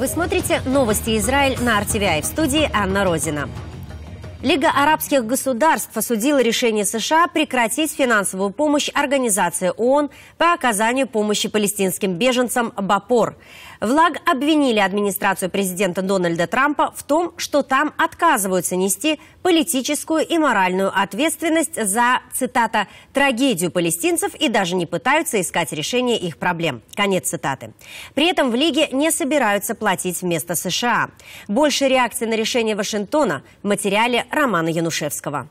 Вы смотрите «Новости Израиль» на RTVI. В студии Анна Розина. Лига арабских государств осудила решение США прекратить финансовую помощь Организации ООН по оказанию помощи палестинским беженцам «Бапор». Влаг обвинили администрацию президента Дональда Трампа в том, что там отказываются нести политическую и моральную ответственность за, цитата, «трагедию палестинцев» и даже не пытаются искать решение их проблем. Конец цитаты. При этом в Лиге не собираются платить вместо США. Больше реакции на решение Вашингтона в материале Романа Янушевского.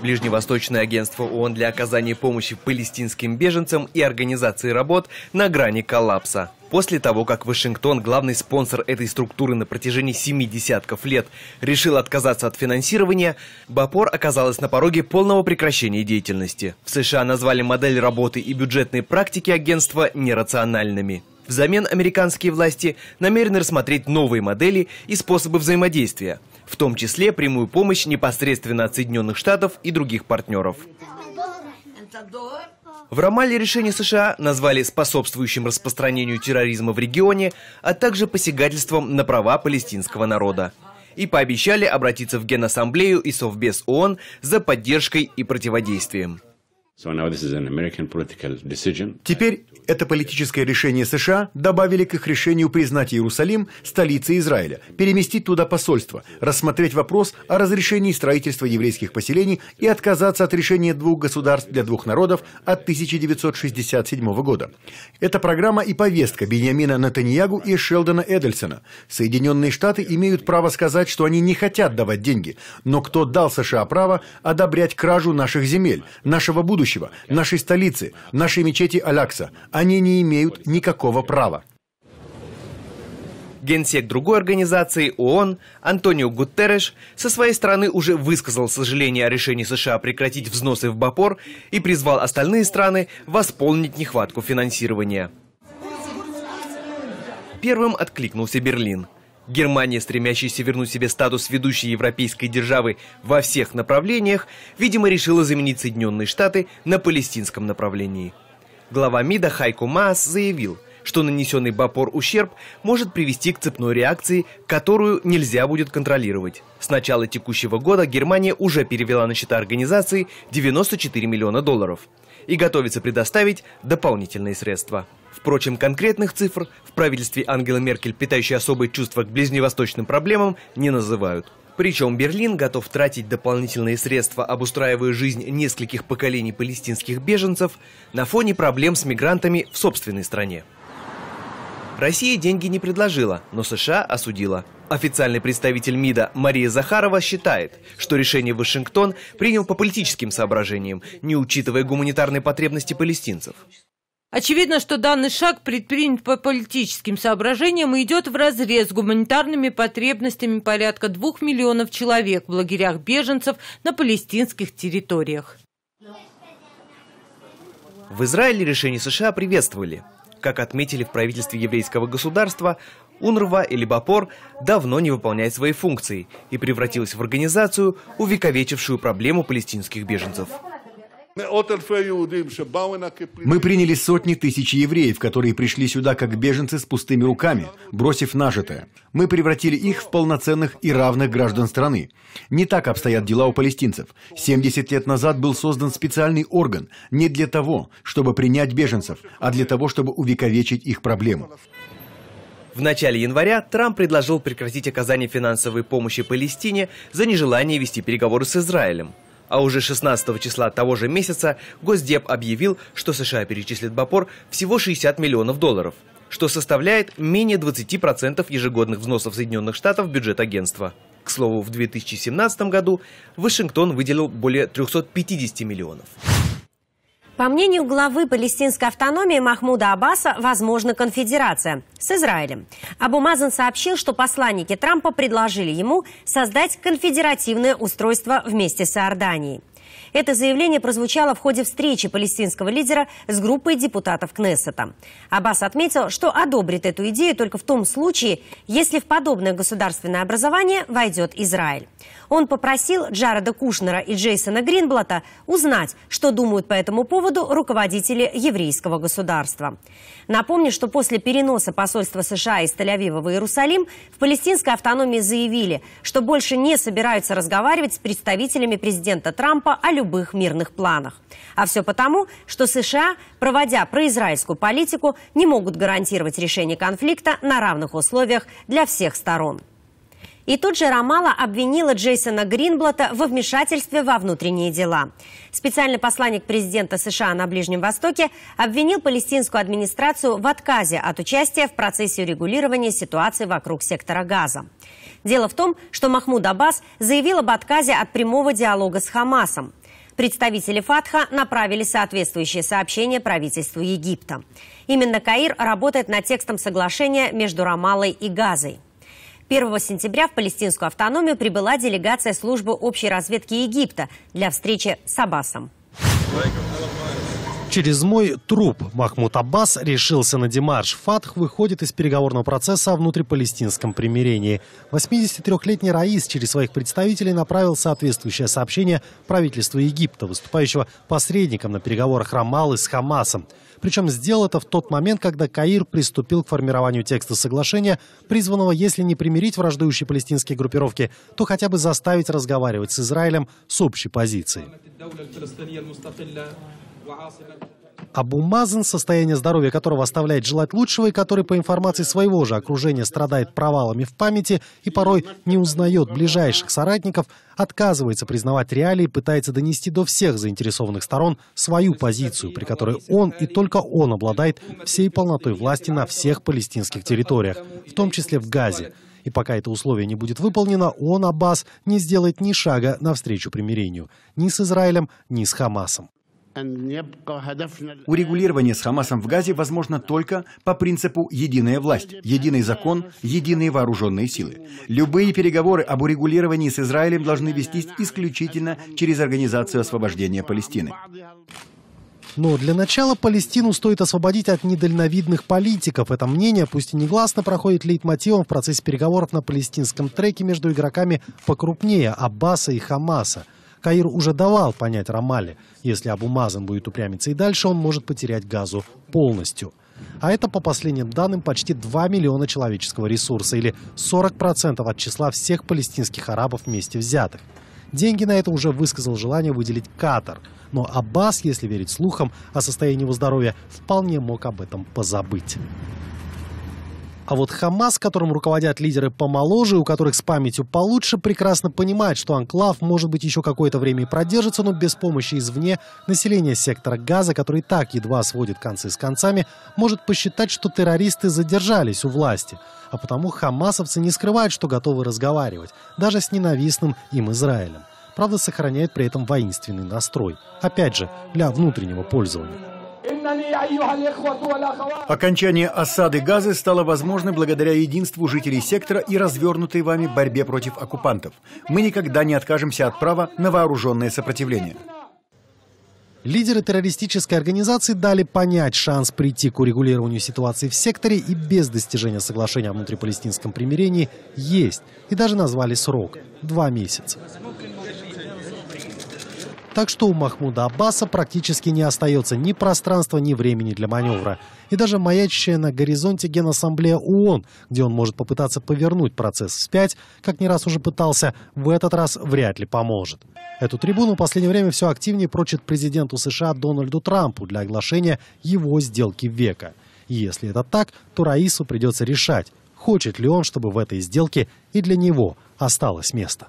Ближневосточное агентство ООН для оказания помощи палестинским беженцам и организации работ на грани коллапса. После того, как Вашингтон, главный спонсор этой структуры на протяжении семи десятков лет, решил отказаться от финансирования, Бапор оказалась на пороге полного прекращения деятельности. В США назвали модель работы и бюджетные практики агентства нерациональными. Взамен американские власти намерены рассмотреть новые модели и способы взаимодействия, в том числе прямую помощь непосредственно от Соединенных Штатов и других партнеров. В Рамале решение США назвали способствующим распространению терроризма в регионе, а также посягательством на права палестинского народа. И пообещали обратиться в Генассамблею и Совбез ООН за поддержкой и противодействием. Теперь это политическое решение США добавили к их решению признать Иерусалим столицей Израиля, переместить туда посольство, рассмотреть вопрос о разрешении строительства еврейских поселений и отказаться от решения двух государств для двух народов от 1967 года. Это программа и повестка Беньямина Натаньягу и Шелдона Эдельсона. Соединенные Штаты имеют право сказать, что они не хотят давать деньги, но кто дал США право одобрять кражу наших земель, нашего будущего, будущего, нашей столицы, нашей мечети Алякса. Они не имеют никакого права. Генсек другой организации ООН Антонио Гутерреш со своей стороны уже высказал сожаление о решении США прекратить взносы в Бапор и призвал остальные страны восполнить нехватку финансирования. Первым откликнулся Берлин – Германия, стремящаяся вернуть себе статус ведущей европейской державы во всех направлениях, видимо, решила заменить Соединенные Штаты на палестинском направлении. Глава МИДа Хайко Маас заявил, что нанесенный Бапор ущерб может привести к цепной реакции, которую нельзя будет контролировать. С начала текущего года Германия уже перевела на счета организации 94 миллиона долларов и готовится предоставить дополнительные средства. Впрочем, конкретных цифр в правительстве Ангелы Меркель, питающей особые чувства к ближневосточным проблемам, не называют. Причем Берлин готов тратить дополнительные средства, обустраивая жизнь нескольких поколений палестинских беженцев на фоне проблем с мигрантами в собственной стране. Россия деньги не предложила, но США осудила. Официальный представитель МИДа Мария Захарова считает, что решение Вашингтон принял по политическим соображениям, не учитывая гуманитарные потребности палестинцев. Очевидно, что данный шаг предпринят по политическим соображениям и идет вразрез с гуманитарными потребностями порядка двух миллионов человек в лагерях беженцев на палестинских территориях. В Израиле решение США приветствовали. Как отметили в правительстве еврейского государства, УНРВА или БАПОР давно не выполняет свои функции и превратилась в организацию, увековечившую проблему палестинских беженцев. Мы приняли сотни тысяч евреев, которые пришли сюда как беженцы с пустыми руками, бросив нажитое. Мы превратили их в полноценных и равных граждан страны. Не так обстоят дела у палестинцев. 70 лет назад был создан специальный орган не для того, чтобы принять беженцев, а для того, чтобы увековечить их проблему. В начале января Трамп предложил прекратить оказание финансовой помощи Палестине за нежелание вести переговоры с Израилем. А уже 16 числа того же месяца Госдеп объявил, что США перечислит Бапор всего 60 миллионов долларов, что составляет менее 20% ежегодных взносов Соединенных Штатов в бюджет агентства. К слову, в 2017 году Вашингтон выделил более 350 миллионов. По мнению главы палестинской автономии Махмуда Аббаса, возможна конфедерация с Израилем. Абумазан сообщил, что посланники Трампа предложили ему создать конфедеративное устройство вместе с Иорданией. Это заявление прозвучало в ходе встречи палестинского лидера с группой депутатов Кнессета. Аббас отметил, что одобрит эту идею только в том случае, если в подобное государственное образование войдет Израиль. Он попросил Джареда Кушнера и Джейсона Гринблата узнать, что думают по этому поводу руководители еврейского государства. Напомню, что после переноса посольства США из Тель-Авива в Иерусалим в палестинской автономии заявили, что больше не собираются разговаривать с представителями президента Трампа о любых мирных планах. А все потому, что США, проводя произраильскую политику, не могут гарантировать решение конфликта на равных условиях для всех сторон. И тут же Ромала обвинила Джейсона Гринблата во вмешательстве во внутренние дела. Специальный посланник президента США на Ближнем Востоке обвинил палестинскую администрацию в отказе от участия в процессе регулирования ситуации вокруг сектора газа. Дело в том, что Махмуд Аббас заявил об отказе от прямого диалога с Хамасом. Представители ФАТХа направили соответствующее сообщение правительству Египта. Именно Каир работает над текстом соглашения между Рамалой и Газой. 1 сентября в палестинскую автономию прибыла делегация службы общей разведки Египта для встречи с Аббасом. Через мой труп Махмуд Аббас решился на демарш. Фатх выходит из переговорного процесса о внутрипалестинском примирении. 83-летний Раис через своих представителей направил соответствующее сообщение правительству Египта, выступающего посредником на переговорах Рамалы с Хамасом. Причем сделал это в тот момент, когда Каир приступил к формированию текста соглашения, призванного, если не примирить враждующие палестинские группировки, то хотя бы заставить разговаривать с Израилем с общей позицией. Абу Мазен состояние здоровья которого оставляет желать лучшего и который, по информации своего же окружения, страдает провалами в памяти и порой не узнает ближайших соратников, отказывается признавать реалии и пытается донести до всех заинтересованных сторон свою позицию, при которой он и только он обладает всей полнотой власти на всех палестинских территориях, в том числе в Газе. И пока это условие не будет выполнено, он, Аббас, не сделает ни шага навстречу примирению ни с Израилем, ни с Хамасом. Урегулирование с Хамасом в Газе возможно только по принципу «единая власть», «единый закон», «единые вооруженные силы». Любые переговоры об урегулировании с Израилем должны вестись исключительно через Организацию освобождения Палестины. Но для начала Палестину стоит освободить от недальновидных политиков. Это мнение, пусть и негласно, проходит лейтмотивом в процессе переговоров на палестинском треке между игроками покрупнее – Аббаса и Хамаса – Каир уже давал понять Ромале, если Абумазан будет упрямиться и дальше, он может потерять газу полностью. А это, по последним данным, почти 2 миллиона человеческого ресурса, или 40% от числа всех палестинских арабов вместе взятых. Деньги на это уже высказал желание выделить Катар. Но Аббас, если верить слухам о состоянии его здоровья, вполне мог об этом позабыть. А вот Хамас, которым руководят лидеры помоложе, у которых с памятью получше, прекрасно понимает, что анклав может быть еще какое-то время и продержится, но без помощи извне население сектора Газа, который так едва сводит концы с концами, может посчитать, что террористы задержались у власти. А потому хамасовцы не скрывают, что готовы разговаривать, даже с ненавистным им Израилем. Правда, сохраняет при этом воинственный настрой. Опять же, для внутреннего пользования. Окончание осады Газы стало возможным благодаря единству жителей сектора и развернутой вами борьбе против оккупантов. Мы никогда не откажемся от права на вооруженное сопротивление. Лидеры террористической организации дали понять, шанс прийти к урегулированию ситуации в секторе и без достижения соглашения о внутрипалестинском примирении есть. И даже назвали срок – два месяца. Так что у Махмуда Аббаса практически не остается ни пространства, ни времени для маневра. И даже маячащая на горизонте Генассамблея ООН, где он может попытаться повернуть процесс вспять, как не раз уже пытался, в этот раз вряд ли поможет. Эту трибуну в последнее время все активнее прочит президенту США Дональду Трампу для оглашения его сделки века. И если это так, то Раису придется решать, хочет ли он, чтобы в этой сделке и для него осталось место.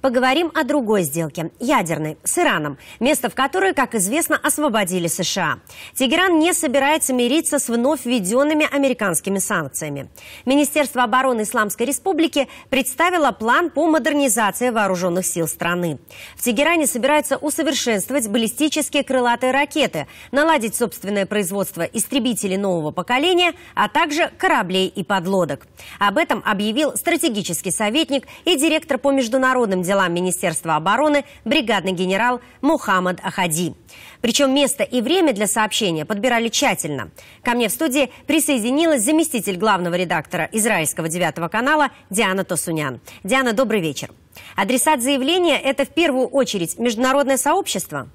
Поговорим о другой сделке, ядерной, с Ираном, место в которой, как известно, освободили США. Тегеран не собирается мириться с вновь введенными американскими санкциями. Министерство обороны Исламской Республики представило план по модернизации вооруженных сил страны. В Тегеране собираются усовершенствовать баллистические крылатые ракеты, наладить собственное производство истребителей нового поколения, а также кораблей и подлодок. Об этом объявил стратегический советник и директор по международным делам делам Министерства обороны бригадный генерал Мухаммад Ахади. Причем место и время для сообщения подбирали тщательно. Ко мне в студии присоединилась заместитель главного редактора израильского девятого канала Диана Тосунян. Диана, добрый вечер. Адресат заявления – это в первую очередь международное сообщество?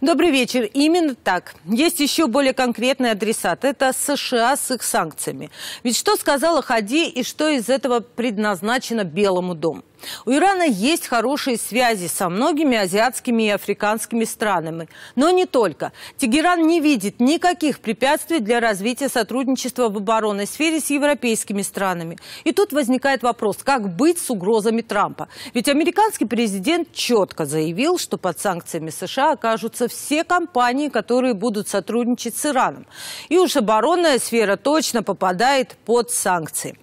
Добрый вечер. Именно так. Есть еще более конкретный адресат. Это США с их санкциями. Ведь что сказала Хади и что из этого предназначено Белому дому? У Ирана есть хорошие связи со многими азиатскими и африканскими странами. Но не только. Тегеран не видит никаких препятствий для развития сотрудничества в оборонной сфере с европейскими странами. И тут возникает вопрос, как быть с угрозами Трампа? Ведь американский президент четко заявил, что под санкциями США окажутся все компании, которые будут сотрудничать с Ираном. И уж оборонная сфера точно попадает под санкции.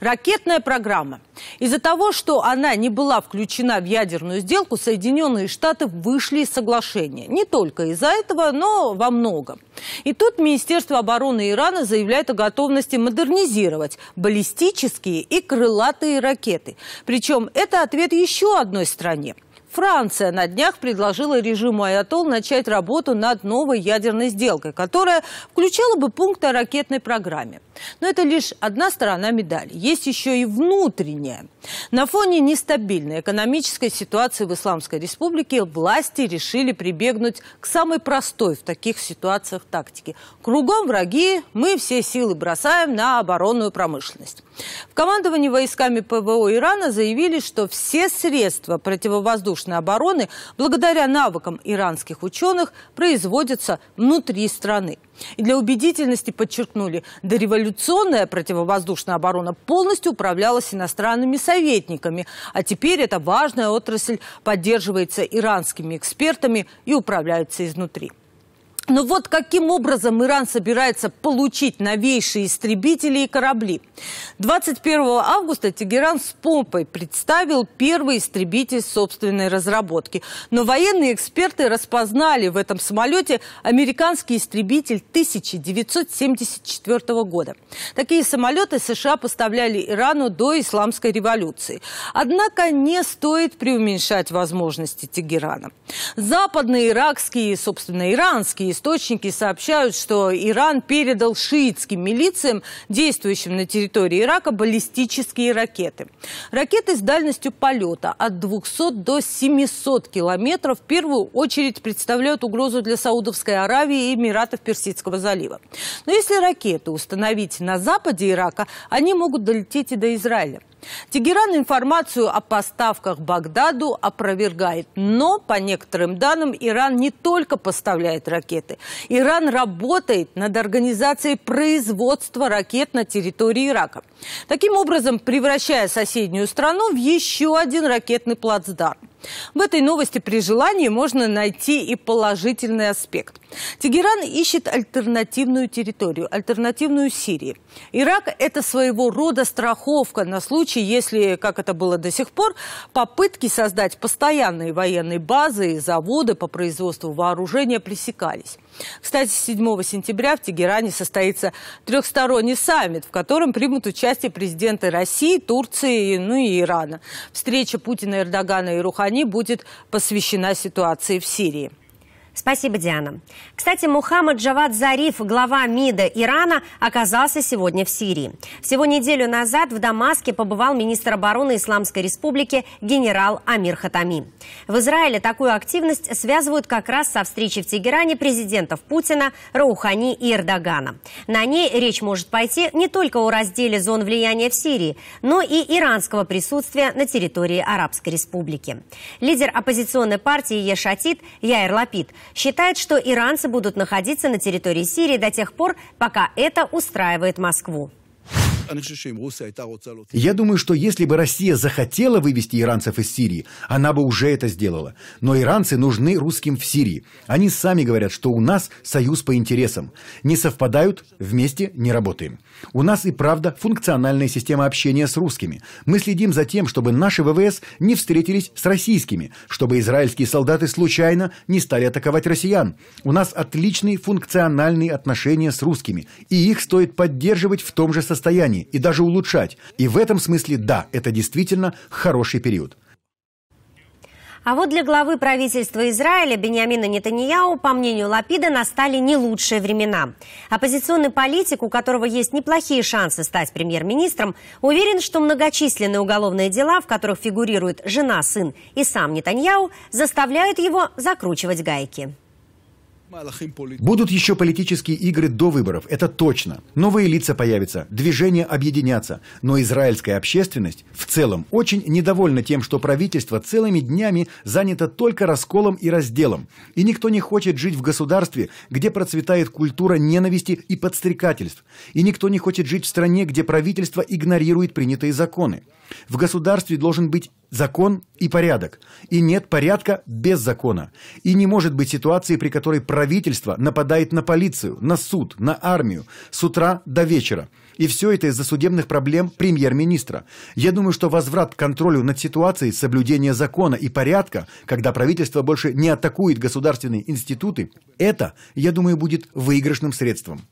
Ракетная программа. Из-за того, что она не была включена в ядерную сделку, Соединенные Штаты вышли из соглашения. Не только из-за этого, но во многом. И тут Министерство обороны Ирана заявляет о готовности модернизировать баллистические и крылатые ракеты. Причем это ответ еще одной стране. Франция на днях предложила режиму Аятол начать работу над новой ядерной сделкой, которая включала бы пункты о ракетной программе. Но это лишь одна сторона медали. Есть еще и внутренняя. На фоне нестабильной экономической ситуации в Исламской Республике власти решили прибегнуть к самой простой в таких ситуациях тактике. Кругом враги, мы все силы бросаем на оборонную промышленность. В командовании войсками ПВО Ирана заявили, что все средства противовоздушной обороны благодаря навыкам иранских ученых производятся внутри страны. И для убедительности подчеркнули, дореволюционная противовоздушная оборона полностью управлялась иностранными советниками, а теперь эта важная отрасль поддерживается иранскими экспертами и управляется изнутри. Но ну вот каким образом Иран собирается получить новейшие истребители и корабли. 21 августа Тегеран с помпой представил первый истребитель собственной разработки. Но военные эксперты распознали в этом самолете американский истребитель 1974 года. Такие самолеты США поставляли Ирану до исламской революции. Однако не стоит преуменьшать возможности Тегерана. Западные иракские, собственно, иранские источники сообщают, что Иран передал шиитским милициям, действующим на территории Ирака, баллистические ракеты. Ракеты с дальностью полета от 200 до 700 километров в первую очередь представляют угрозу для Саудовской Аравии и Эмиратов Персидского залива. Но если ракеты установить на западе Ирака, они могут долететь и до Израиля. Тегеран информацию о поставках Багдаду опровергает. Но, по некоторым данным, Иран не только поставляет ракеты. Иран работает над организацией производства ракет на территории Ирака. Таким образом, превращая соседнюю страну в еще один ракетный плацдарм. В этой новости при желании можно найти и положительный аспект. Тегеран ищет альтернативную территорию, альтернативную Сирии. Ирак – это своего рода страховка на случай, если, как это было до сих пор, попытки создать постоянные военные базы и заводы по производству вооружения пресекались. Кстати, 7 сентября в Тегеране состоится трехсторонний саммит, в котором примут участие президенты России, Турции ну и Ирана. Встреча Путина, Эрдогана и Рухани будет посвящена ситуации в Сирии. Спасибо, Диана. Кстати, Мухаммад Джавад Зариф, глава МИДа Ирана, оказался сегодня в Сирии. Всего неделю назад в Дамаске побывал министр обороны Исламской Республики генерал Амир Хатами. В Израиле такую активность связывают как раз со встречей в Тегеране президентов Путина, Раухани и Эрдогана. На ней речь может пойти не только о разделе зон влияния в Сирии, но и иранского присутствия на территории Арабской Республики. Лидер оппозиционной партии Ешатит Яир Лапид – считает, что иранцы будут находиться на территории Сирии до тех пор, пока это устраивает Москву. Я думаю, что если бы Россия захотела вывести иранцев из Сирии, она бы уже это сделала. Но иранцы нужны русским в Сирии. Они сами говорят, что у нас союз по интересам. Не совпадают, вместе не работаем. У нас и правда функциональная система общения с русскими. Мы следим за тем, чтобы наши ВВС не встретились с российскими, чтобы израильские солдаты случайно не стали атаковать россиян. У нас отличные функциональные отношения с русскими, и их стоит поддерживать в том же состоянии грани и даже улучшать. И в этом смысле, да, это действительно хороший период. А вот для главы правительства Израиля Бениамина Нетаньяу, по мнению Лапида, настали не лучшие времена. Оппозиционный политик, у которого есть неплохие шансы стать премьер-министром, уверен, что многочисленные уголовные дела, в которых фигурирует жена, сын и сам Нетаньяу, заставляют его закручивать гайки. Будут еще политические игры до выборов, это точно. Новые лица появятся, движения объединятся. Но израильская общественность в целом очень недовольна тем, что правительство целыми днями занято только расколом и разделом. И никто не хочет жить в государстве, где процветает культура ненависти и подстрекательств. И никто не хочет жить в стране, где правительство игнорирует принятые законы. В государстве должен быть закон и порядок. И нет порядка без закона. И не может быть ситуации, при которой правительство нападает на полицию, на суд, на армию с утра до вечера. И все это из-за судебных проблем премьер-министра. Я думаю, что возврат к контролю над ситуацией, соблюдение закона и порядка, когда правительство больше не атакует государственные институты, это, я думаю, будет выигрышным средством.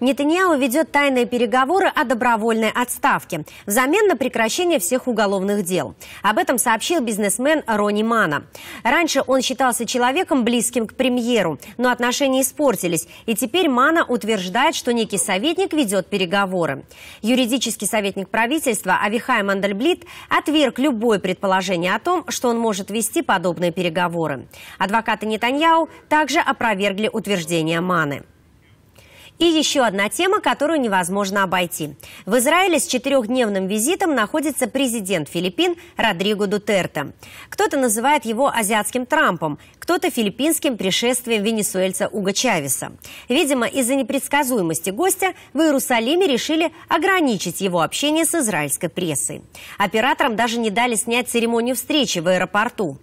Нетаньяо ведет тайные переговоры о добровольной отставке взамен на прекращение всех уголовных дел. Об этом сообщил бизнесмен Рони Мана. Раньше он считался человеком близким к премьеру, но отношения испортились. И теперь Мана утверждает, что некий советник ведет переговоры. Юридический советник правительства Авихай Мандельблит отверг любое предположение о том, что он может вести подобные переговоры. Адвокаты Нетаньяу также опровергли утверждение Маны. И еще одна тема, которую невозможно обойти. В Израиле с четырехдневным визитом находится президент Филиппин Родриго Дутерте. Кто-то называет его азиатским Трампом, кто-то филиппинским пришествием венесуэльца Уга Чавеса. Видимо, из-за непредсказуемости гостя в Иерусалиме решили ограничить его общение с израильской прессой. Операторам даже не дали снять церемонию встречи в аэропорту.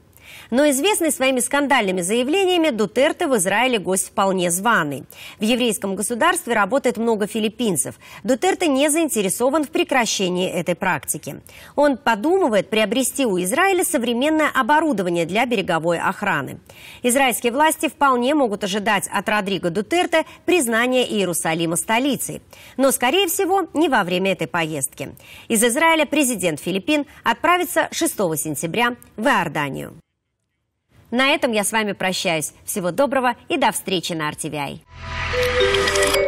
Но известный своими скандальными заявлениями Дутерте в Израиле гость вполне званый. В еврейском государстве работает много филиппинцев. Дутерте не заинтересован в прекращении этой практики. Он подумывает приобрести у Израиля современное оборудование для береговой охраны. Израильские власти вполне могут ожидать от Родриго Дутерте признания Иерусалима столицей. Но, скорее всего, не во время этой поездки. Из Израиля президент Филиппин отправится 6 сентября в Иорданию. На этом я с вами прощаюсь. Всего доброго и до встречи на RTVI.